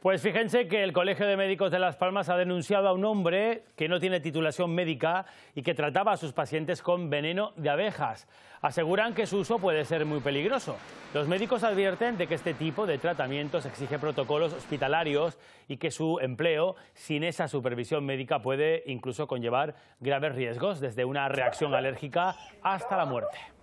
Pues fíjense que el Colegio de Médicos de Las Palmas ha denunciado a un hombre que no tiene titulación médica y que trataba a sus pacientes con veneno de abejas. Aseguran que su uso puede ser muy peligroso. Los médicos advierten de que este tipo de tratamientos exige protocolos hospitalarios y que su empleo sin esa supervisión médica puede incluso conllevar graves riesgos, desde una reacción alérgica hasta la muerte.